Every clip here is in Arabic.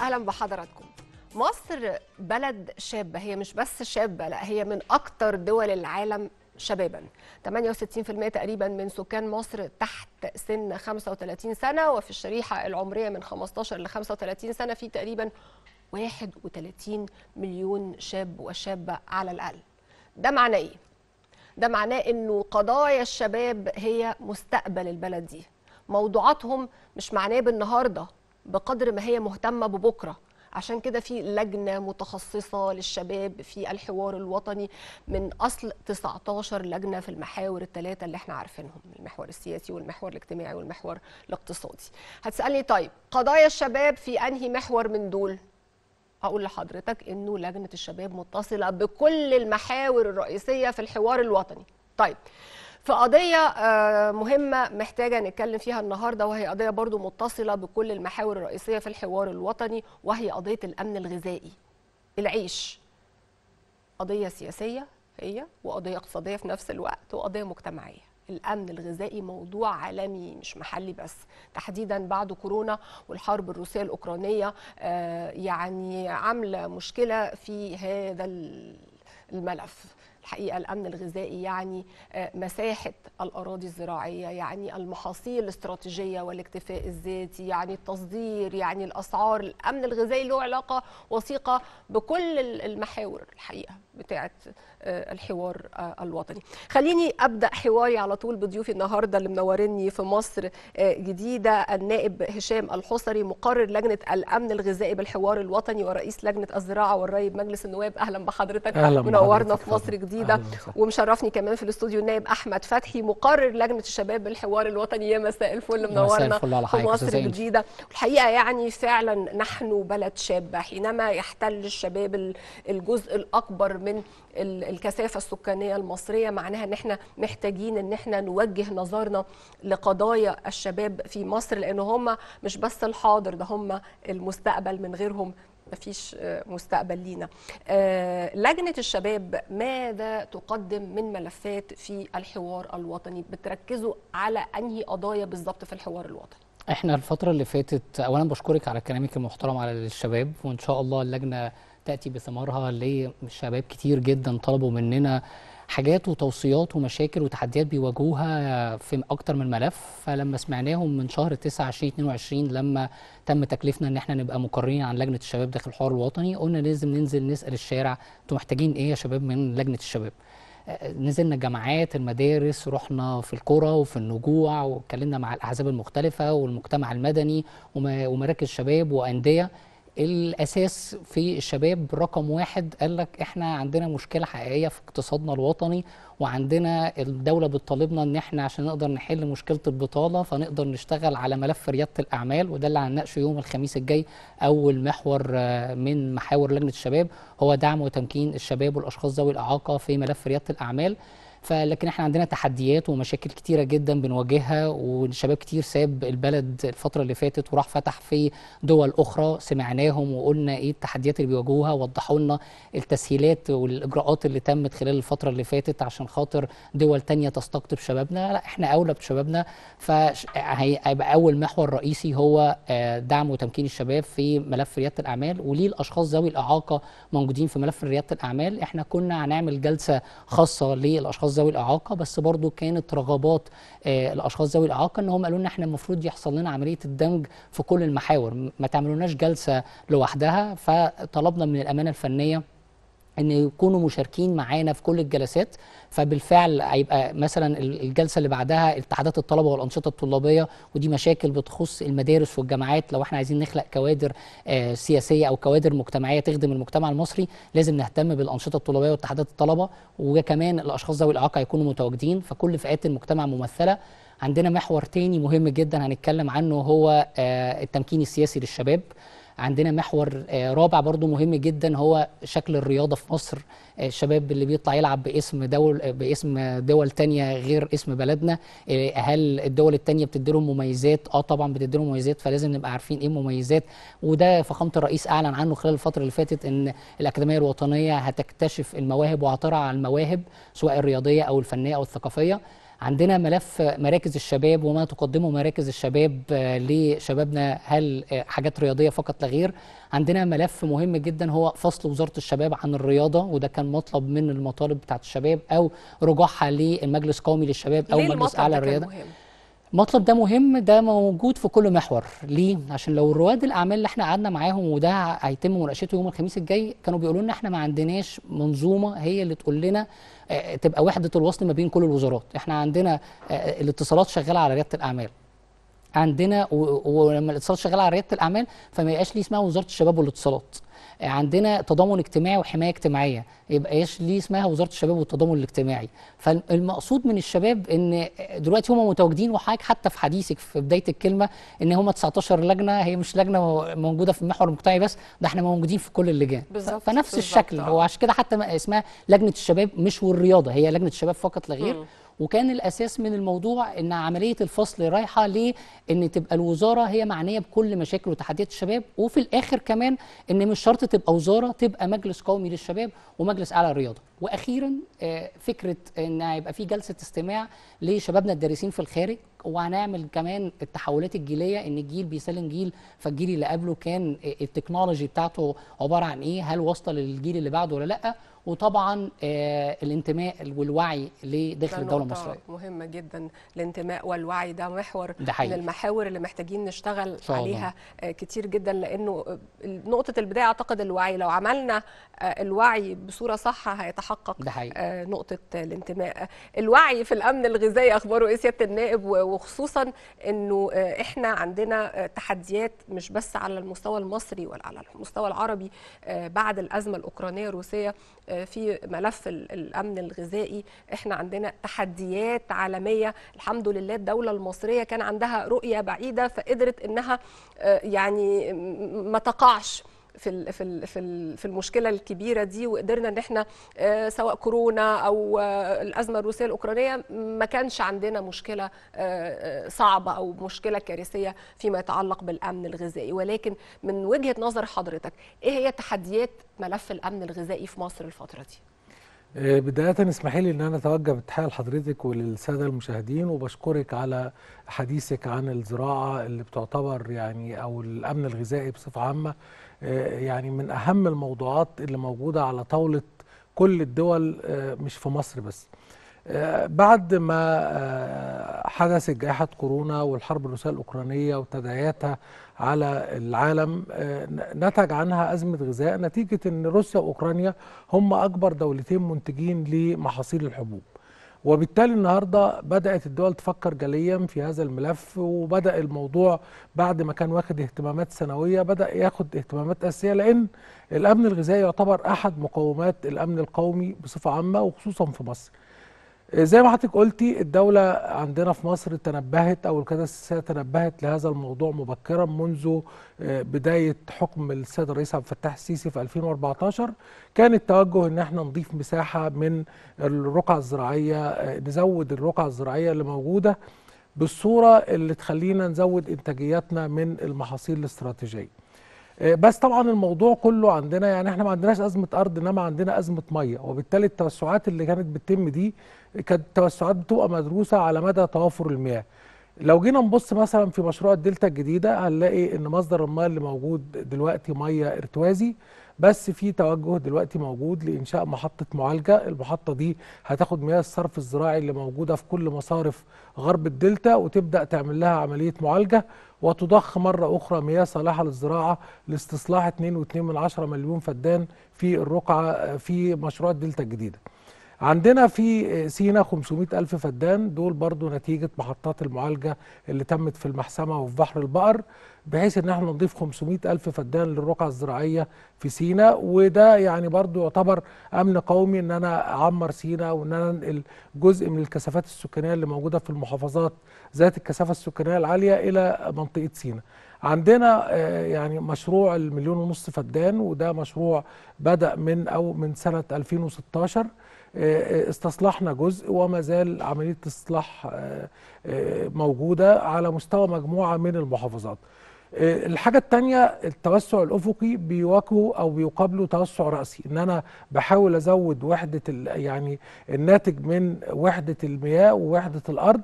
اهلا بحضراتكم مصر بلد شابه هي مش بس شابه لا هي من اكتر دول العالم شبابا 68% تقريبا من سكان مصر تحت سن 35 سنه وفي الشريحه العمريه من 15 ل 35 سنه في تقريبا 31 مليون شاب وشابه على الاقل ده معناه ايه ده معناه انه قضايا الشباب هي مستقبل البلد دي موضوعاتهم مش معناه بالنهارده بقدر ما هي مهتمه ببكره عشان كده في لجنه متخصصه للشباب في الحوار الوطني من اصل 19 لجنه في المحاور الثلاثه اللي احنا عارفينهم المحور السياسي والمحور الاجتماعي والمحور الاقتصادي هتسالني طيب قضايا الشباب في انهي محور من دول هقول لحضرتك انه لجنه الشباب متصله بكل المحاور الرئيسيه في الحوار الوطني طيب في قضية آه، مهمة محتاجة نتكلم فيها النهاردة وهي قضية برضو متصلة بكل المحاور الرئيسية في الحوار الوطني وهي قضية الأمن الغذائي العيش قضية سياسية هي وقضية اقتصادية في نفس الوقت وقضية مجتمعية الامن الغذائي موضوع عالمي مش محلي بس تحديدا بعد كورونا والحرب الروسيه الاوكرانيه آه، يعني عامله مشكله في هذا الملف الحقيقه الامن الغذائي يعني آه، مساحه الاراضي الزراعيه يعني المحاصيل الاستراتيجيه والاكتفاء الذاتي يعني التصدير يعني الاسعار الامن الغذائي له علاقه وثيقه بكل المحاور الحقيقه بتاعه آه، الحوار آه، الوطني خليني ابدا حواري على طول بضيوفي النهارده اللي منورني في مصر جديده النائب هشام الحصري مقرر لجنه الامن الغذائي بالحوار الوطني ورئيس لجنه الزراعه والري بمجلس النواب اهلا بحضرتك أهلا منورنا في مصر جديده جديده ومشرفني كمان في الاستوديو النائب احمد فتحي مقرر لجنه الشباب الحوار الوطني يا مساء الفل منورنا في مصر الجديده الحقيقه يعني فعلا نحن بلد شابه حينما يحتل الشباب الجزء الاكبر من الكثافه السكانيه المصريه معناها ان احنا محتاجين ان احنا نوجه نظرنا لقضايا الشباب في مصر لان هم مش بس الحاضر ده هم المستقبل من غيرهم مفيش آه، مستقبل لينا آه، لجنه الشباب ماذا تقدم من ملفات في الحوار الوطني بتركزوا على انهي قضايا بالظبط في الحوار الوطني احنا الفتره اللي فاتت اولا بشكرك على كلامك المحترم على الشباب وان شاء الله اللجنه تاتي بثمارها لشباب كتير جدا طلبوا مننا حاجات وتوصيات ومشاكل وتحديات بيواجهوها في اكتر من ملف فلما سمعناهم من شهر 9 2022 لما تم تكليفنا ان احنا نبقى مقررين عن لجنه الشباب داخل الحوار الوطني قلنا لازم ننزل نسال الشارع انتوا محتاجين ايه يا شباب من لجنه الشباب آه، آه، نزلنا الجامعات المدارس رحنا في القرى وفي النجوع واتكلمنا مع الاحزاب المختلفه والمجتمع المدني ومراكز شباب وانديه الأساس في الشباب رقم واحد قال لك إحنا عندنا مشكلة حقيقية في اقتصادنا الوطني وعندنا الدولة بتطالبنا إن إحنا عشان نقدر نحل مشكلة البطالة فنقدر نشتغل على ملف ريادة الأعمال وده اللي هنناقشه يوم الخميس الجاي أول محور آه، من محاور لجنة الشباب هو دعم وتمكين الشباب والأشخاص ذوي الإعاقة في ملف ريادة الأعمال فلكن احنا عندنا تحديات ومشاكل كتيره جدا بنواجهها وشباب كتير ساب البلد الفتره اللي فاتت وراح فتح في دول اخرى سمعناهم وقلنا ايه التحديات اللي بيواجهوها وضحوا لنا التسهيلات والاجراءات اللي تمت خلال الفتره اللي فاتت عشان خاطر دول تانية تستقطب شبابنا لا احنا اولى بشبابنا فهيبقى اول محور رئيسي هو آه، دعم وتمكين الشباب في ملف رياده الاعمال وليه الاشخاص ذوي الاعاقه موجودين في ملف رياده الاعمال احنا كنا هنعمل جلسه خاصه للاشخاص الاشخاص ذوي الاعاقه بس برضو كانت رغبات آه، الاشخاص ذوي الاعاقه ان هم قالوا ان احنا المفروض يحصل لنا عمليه الدمج في كل المحاور ما تعملوناش جلسه لوحدها فطلبنا من الامانه الفنيه ان يكونوا مشاركين معانا في كل الجلسات فبالفعل هيبقى مثلا الجلسه اللي بعدها اتحادات الطلبه والانشطه الطلابيه ودي مشاكل بتخص المدارس والجامعات لو احنا عايزين نخلق كوادر آه، سياسيه او كوادر مجتمعيه تخدم المجتمع المصري لازم نهتم بالانشطه الطلابيه واتحادات الطلبه وكمان الاشخاص ذوي الاعاقه هيكونوا متواجدين فكل فئات المجتمع ممثله عندنا محور تاني مهم جدا هنتكلم عنه هو آه، التمكين السياسي للشباب عندنا محور آه، رابع برضو مهم جدا هو شكل الرياضه في مصر آه، الشباب اللي بيطلع يلعب باسم دول آه، باسم دول تانية غير اسم بلدنا هل الدول التانية بتدي لهم مميزات اه طبعا بتدي لهم مميزات فلازم نبقى عارفين ايه المميزات وده فخامه الرئيس اعلن عنه خلال الفتره اللي فاتت ان الاكاديميه الوطنيه هتكتشف المواهب وهترعى على المواهب سواء الرياضيه او الفنيه او الثقافيه عندنا ملف مراكز الشباب وما تقدمه مراكز الشباب آه، لشبابنا هل آه، حاجات رياضيه فقط لغير عندنا ملف مهم جدا هو فصل وزاره الشباب عن الرياضه وده كان مطلب من المطالب بتاعت الشباب او رجوعها للمجلس القومي للشباب او مجلس اعلى الرياضه مهم؟ المطلب ده مهم ده موجود في كل محور ليه عشان لو رواد الاعمال اللي احنا قعدنا معاهم وده هيتم مناقشته يوم الخميس الجاي كانوا بيقولوا لنا احنا ما عندناش منظومه هي اللي تقول لنا آه، آه، تبقى وحده الوصل ما بين كل الوزارات احنا عندنا آه، الاتصالات شغاله على رياده الاعمال عندنا ولما الاتصالات شغاله على رياده الاعمال فما يبقاش ليه اسمها وزاره الشباب والاتصالات عندنا تضامن اجتماعي وحمايه اجتماعيه يبقى ايش ليه اسمها وزاره الشباب والتضامن الاجتماعي فالمقصود من الشباب ان دلوقتي هم متواجدين وحضرتك حتى في حديثك في بدايه الكلمه ان هم 19 لجنه هي مش لجنه موجوده في المحور المجتمعي بس ده احنا موجودين في كل اللجان فنفس بالزبط الشكل هو عشان كده حتى اسمها لجنه الشباب مش والرياضه هي لجنه الشباب فقط لا غير وكان الاساس من الموضوع ان عمليه الفصل رايحه لان تبقى الوزاره هي معنيه بكل مشاكل وتحديات الشباب وفي الاخر كمان ان مش شرط تبقى وزاره تبقى مجلس قومي للشباب ومجلس اعلى الرياضه واخيرا آه، فكره ان هيبقى في جلسه استماع لشبابنا الدارسين في الخارج وهنعمل كمان التحولات الجيليه ان الجيل بيسلم جيل فالجيل اللي قبله كان التكنولوجي بتاعته عباره عن ايه هل واصله للجيل اللي بعده ولا لا وطبعا آه، الانتماء والوعي لداخل الدوله المصريه مهمه جدا الانتماء والوعي ده محور ده من المحاور اللي محتاجين نشتغل عليها آه، كتير جدا لانه نقطه البدايه اعتقد الوعي لو عملنا آه، الوعي بصوره صح هيتحقق ده حقيقي. نقطه الانتماء الوعي في الامن الغذائي اخباره ايه سياده النائب وخصوصا انه آه، احنا عندنا آه، تحديات مش بس على المستوى المصري ولا على المستوى العربي آه، بعد الازمه الاوكرانيه الروسيه في ملف الامن الغذائي احنا عندنا تحديات عالميه الحمد لله الدوله المصريه كان عندها رؤيه بعيده فقدرت انها يعني ما تقعش في في في المشكله الكبيره دي وقدرنا ان احنا آه، سواء كورونا او آه، الازمه الروسيه الاوكرانيه ما كانش عندنا مشكله آه، صعبه او مشكله كارثيه فيما يتعلق بالامن الغذائي ولكن من وجهه نظر حضرتك ايه هي تحديات ملف الامن الغذائي في مصر الفتره دي؟ بداية اسمحي لي ان انا اتوجه بالتحية لحضرتك وللسادة المشاهدين وبشكرك على حديثك عن الزراعة اللي بتعتبر يعني او الامن الغذائي بصفة عامة آه، يعني من اهم الموضوعات اللي موجوده على طاوله كل الدول آه، مش في مصر بس آه، بعد ما حدثت جائحة كورونا والحرب الروسية الأوكرانية وتداعياتها على العالم نتج عنها أزمة غذاء نتيجة أن روسيا وأوكرانيا هم أكبر دولتين منتجين لمحاصيل الحبوب وبالتالي النهارده بدات الدول تفكر جليا في هذا الملف وبدا الموضوع بعد ما كان واخد اهتمامات سنويه بدا ياخد اهتمامات اساسيه لان الامن الغذائي يعتبر احد مقومات الامن القومي بصفه عامه وخصوصا في مصر زي ما حضرتك قلتي الدولة عندنا في مصر تنبهت أو القيادة السياسية تنبهت لهذا الموضوع مبكرا منذ آه، بداية حكم السيد الرئيس عبد الفتاح السيسي في 2014 كان التوجه إن احنا نضيف مساحة من الرقعة الزراعية آه، نزود الرقعة الزراعية اللي موجودة بالصورة اللي تخلينا نزود إنتاجياتنا من المحاصيل الاستراتيجية آه، بس طبعا الموضوع كله عندنا يعني احنا ما عندناش ازمه ارض انما عندنا ازمه ميه وبالتالي التوسعات اللي كانت بتتم دي كانت توسعات بتبقى مدروسه على مدى توافر المياه لو جينا نبص مثلا في مشروع الدلتا الجديده هنلاقي ان مصدر الميه اللي موجود دلوقتي ميه ارتوازي بس في توجه دلوقتي موجود لانشاء محطه معالجه المحطه دي هتاخد مياه الصرف الزراعي اللي موجوده في كل مصارف غرب الدلتا وتبدا تعمل لها عمليه معالجه وتضخ مرة أخرى مياه صالحة للزراعة لاستصلاح 2.2 مليون فدان في الرقعة في مشروع الدلتا الجديدة عندنا في سينا 500 ألف فدان دول برضو نتيجة محطات المعالجة اللي تمت في المحسمة وفي بحر البقر بحيث ان احنا نضيف 500 ألف فدان للرقعة الزراعية في سينا وده يعني برضو يعتبر أمن قومي ان انا أعمر سينا وان انا انقل جزء من الكثافات السكانية اللي موجودة في المحافظات ذات الكثافة السكانية العالية إلى منطقة سينا عندنا آه، يعني مشروع المليون ونص فدان وده مشروع بدأ من أو من سنة 2016 آه، آه، استصلحنا جزء وما زال عملية الاصلاح موجودة على مستوى مجموعة من المحافظات الحاجة الثانية التوسع الأفقي بيواجهه أو بيقابله توسع رأسي إن أنا بحاول أزود وحدة يعني الناتج من وحدة المياه ووحدة الأرض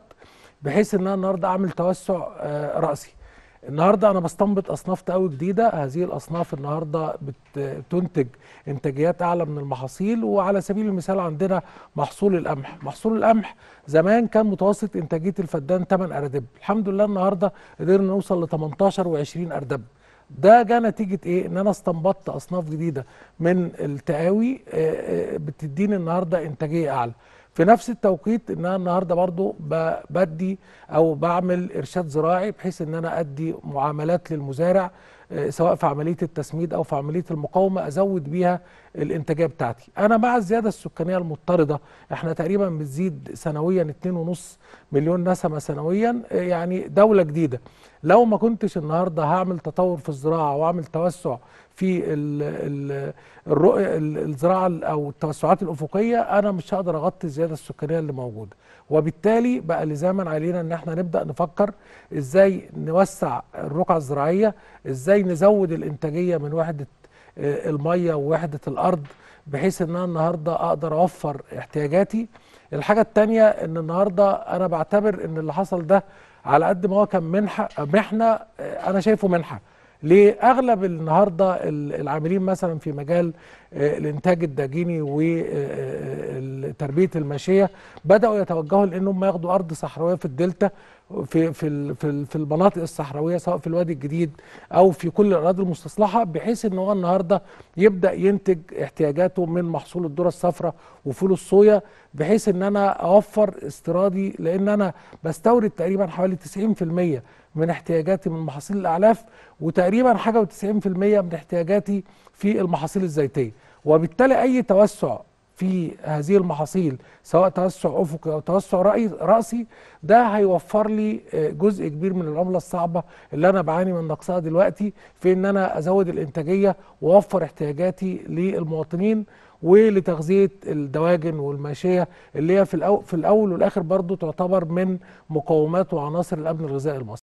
بحيث إن أنا النهاردة أعمل توسع رأسي النهارده انا بستنبط اصناف تقوي جديده هذه الاصناف النهارده بتنتج انتاجيات اعلى من المحاصيل وعلى سبيل المثال عندنا محصول القمح محصول القمح زمان كان متوسط انتاجيه الفدان 8 اردب الحمد لله النهارده قدرنا نوصل ل 18 و20 اردب ده جاء نتيجه ايه ان انا استنبطت اصناف جديده من التقاوي آه، آه، بتديني النهارده انتاجيه اعلى في نفس التوقيت ان انا النهارده برضو بدي او بعمل ارشاد زراعي بحيث ان انا ادي معاملات للمزارع آه، سواء في عمليه التسميد او في عمليه المقاومه ازود بيها الانتاجيه بتاعتي انا مع الزياده السكانيه المضطرده احنا تقريبا بنزيد سنويا 2.5 مليون نسمه سنويا يعني دوله جديده لو ما كنتش النهارده هعمل تطور في الزراعه واعمل توسع في الرؤيه الزراعه او التوسعات الافقيه انا مش هقدر اغطي الزياده السكانيه اللي موجوده وبالتالي بقى لزاما علينا ان احنا نبدا نفكر ازاي نوسع الرقعه الزراعيه ازاي نزود الانتاجيه من وحده آه، الميه ووحده الارض بحيث ان انا النهارده اقدر اوفر احتياجاتي الحاجه الثانيه ان النهارده انا بعتبر ان اللي حصل ده على قد ما هو كان منحه محنه آه، انا شايفه منحه ليه اغلب النهارده العاملين مثلا في مجال آه، الانتاج الدجيني وتربيه الماشيه بداوا يتوجهوا لانهم ياخدوا ارض صحراويه في الدلتا في في في في المناطق الصحراويه سواء في الوادي الجديد او في كل الاراضي المستصلحه بحيث ان هو النهارده يبدا ينتج احتياجاته من محصول الذره الصفراء وفول الصويا بحيث ان انا اوفر استيرادي لان انا بستورد تقريبا حوالي 90% من احتياجاتي من محاصيل الاعلاف وتقريبا حاجه و90% من احتياجاتي في المحاصيل الزيتيه وبالتالي اي توسع في هذه المحاصيل سواء توسع افقي او توسع راسي ده هيوفر لي آه، جزء كبير من العمله الصعبه اللي انا بعاني من نقصها دلوقتي في ان انا ازود الانتاجيه واوفر احتياجاتي للمواطنين ولتغذيه الدواجن والماشيه اللي هي في الاول والاخر برضو تعتبر من مقومات وعناصر الامن الغذائي المصري